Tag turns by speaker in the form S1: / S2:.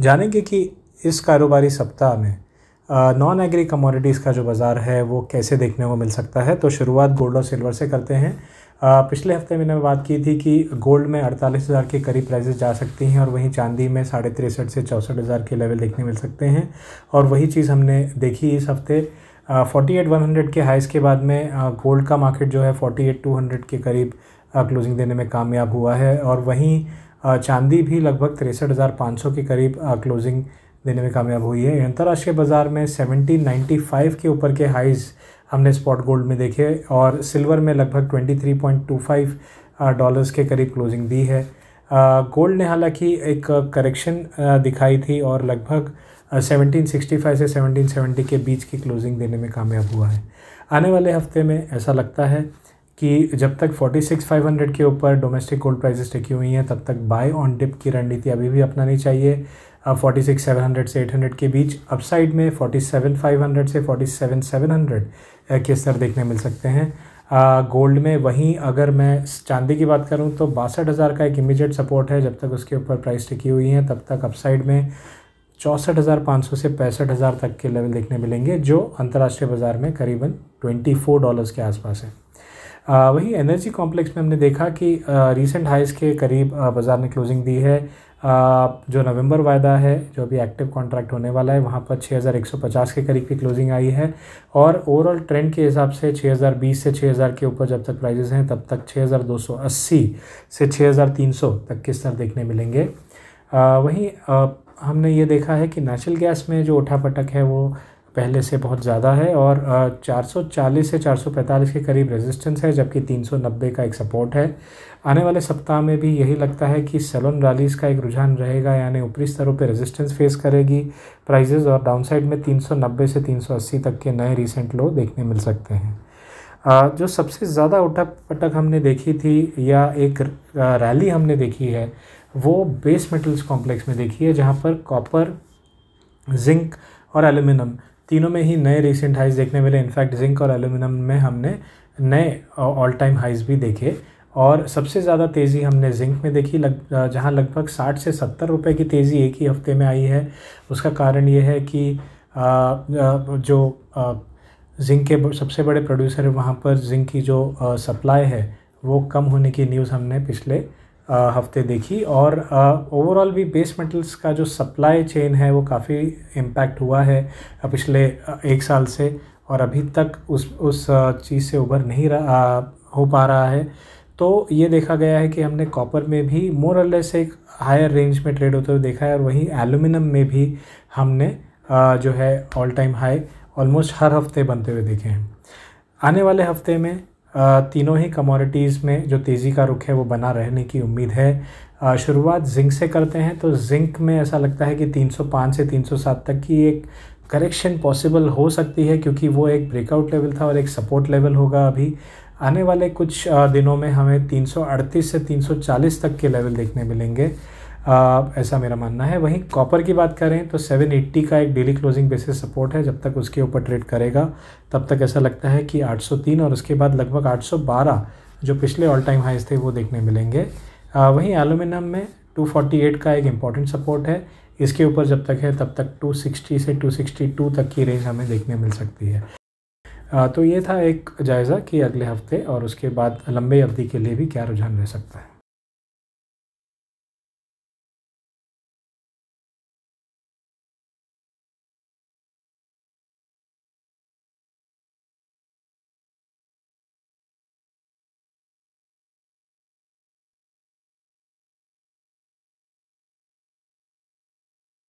S1: जानेंगे कि इस कारोबारी सप्ताह में नॉन एग्री कमोडिटीज़ का जो बाज़ार है वो कैसे देखने को मिल सकता है तो शुरुआत गोल्ड और सिल्वर से करते हैं आ, पिछले हफ्ते मैंने बात की थी कि गोल्ड में अड़तालीस हज़ार के करीब प्राइसेस जा सकती हैं और वहीं चांदी में साढ़े तिरसठ से चौंसठ हज़ार के लेवल देखने मिल सकते हैं और वही चीज़ हमने देखी इस हफ्ते फोर्टी एट वन हंड्रेड के हाइस के बाद में गोल्ड का मार्केट जो है फोर्टी एट टू हंड्रेड के करीब क्लोजिंग देने में कामयाब हुआ है और वहीं चांदी भी लगभग तिरसठ हज़ार पाँच सौ के करीब क्लोजिंग देने में कामयाब हुई है अंतर्राष्ट्रीय बाज़ार में सेवनटीन नाइन्टी फाइव के ऊपर के हाइज़ हमने स्पॉट गोल्ड में देखे और सिल्वर में लगभग twenty three point two five dollars के करीब क्लोजिंग दी है गोल्ड ने हालांकि एक करेक्शन दिखाई थी और लगभग 1765 से 1770 के बीच की क्लोजिंग देने में कामयाब हुआ है आने वाले हफ्ते में ऐसा लगता है कि जब तक 46,500 के ऊपर डोमेस्टिक गोल्ड प्राइसेस टिकी हुई हैं तब तक बाय ऑन डिप की रणनीति अभी भी अपनानी चाहिए अब फोर्टी सिक्स सेवन हंड्रेड से एट हंड्रेड के बीच अपसाइड में फोर्टी सेवन फाइव हंड्रेड से फोर्टी सेवन सेवन हंड्रेड के स्तर देखने मिल सकते हैं गोल्ड में वहीं अगर मैं चांदी की बात करूं तो बासठ हज़ार का एक इमीजिएट सपोर्ट है जब तक उसके ऊपर प्राइस टिकी हुई है तब तक अपसाइड में चौंसठ हज़ार पाँच सौ से पैंसठ हज़ार तक के लेवल देखने मिलेंगे जो अंतर्राष्ट्रीय बाज़ार में करीबन ट्वेंटी फोर डॉलर्स के आसपास है वहीं एनर्जी कॉम्प्लेक्स में हमने देखा कि रिसेंट हाइस के करीब बाज़ार ने क्लोजिंग दी है जो नवंबर वायदा है जो अभी एक्टिव कॉन्ट्रैक्ट होने वाला है वहाँ पर 6150 के करीब की क्लोजिंग आई है और ओवरऑल ट्रेंड के हिसाब से 6020 से 6000 के ऊपर जब तक प्राइजेस हैं तब तक 6280 से 6300 तक के स्तर देखने मिलेंगे वहीं हमने ये देखा है कि नेचुरल गैस में जो उठापटक है वो पहले से बहुत ज़्यादा है और 440 से 445 के करीब रेजिस्टेंस है जबकि 390 का एक सपोर्ट है आने वाले सप्ताह में भी यही लगता है कि सेलोन रैलीज़ का एक रुझान रहेगा यानी ऊपरी स्तरों पर रेजिस्टेंस फेस करेगी प्राइजेज़ और डाउनसाइड में 390 से 380 तक के नए रिसेंट लो देखने मिल सकते हैं जो सबसे ज़्यादा उठक पटक हमने देखी थी या एक रैली हमने देखी है वो बेस मेटल्स कॉम्प्लेक्स में देखी है जहाँ पर कॉपर जिंक और एल्यूमिनियम तीनों में ही नए रिसेंट हाइज देखने मिले इनफैक्ट जिंक और एल्यूमिनियम में हमने नए ऑल टाइम हाइज भी देखे और सबसे ज़्यादा तेज़ी हमने जिंक में देखी लग जहाँ लगभग साठ से सत्तर रुपये की तेज़ी एक ही हफ्ते में आई है उसका कारण ये है कि आ, जो आ, जिंक के सबसे बड़े प्रोड्यूसर वहाँ पर जिंक की जो सप्लाई है वो कम होने की न्यूज़ हमने पिछले हफ्ते देखी और ओवरऑल भी बेस मेटल्स का जो सप्लाई चेन है वो काफ़ी इम्पैक्ट हुआ है पिछले एक साल से और अभी तक उस उस चीज़ से उभर नहीं रहा हो पा रहा है तो ये देखा गया है कि हमने कॉपर में भी मोरलेस एक हायर रेंज में ट्रेड होते हुए देखा है और वहीं एलुमिनियम में भी हमने जो है ऑल टाइम हाई ऑलमोस्ट हर हफ्ते बनते हुए देखे हैं आने वाले हफ्ते में तीनों ही कमोडिटीज़ में जो तेज़ी का रुख है वो बना रहने की उम्मीद है शुरुआत जिंक से करते हैं तो जिंक में ऐसा लगता है कि 305 से 307 तक की एक करेक्शन पॉसिबल हो सकती है क्योंकि वो एक ब्रेकआउट लेवल था और एक सपोर्ट लेवल होगा अभी आने वाले कुछ दिनों में हमें 338 से 340 तक के लेवल देखने मिलेंगे ऐसा मेरा मानना है वहीं कॉपर की बात करें तो 780 का एक डेली क्लोजिंग बेसिस सपोर्ट है जब तक उसके ऊपर ट्रेड करेगा तब तक ऐसा लगता है कि 803 और उसके बाद लगभग 812 जो पिछले ऑल टाइम हाइज थे वो देखने मिलेंगे वहीं एलुमिनियम में 248 का एक इम्पॉर्टेंट सपोर्ट है इसके ऊपर जब तक है तब तक 260 से 262 तक की रेंज हमें देखने मिल सकती है आ, तो ये था एक जायज़ा कि अगले हफ्ते और उसके बाद लंबे अवधि के लिए भी क्या रुझान रह सकता है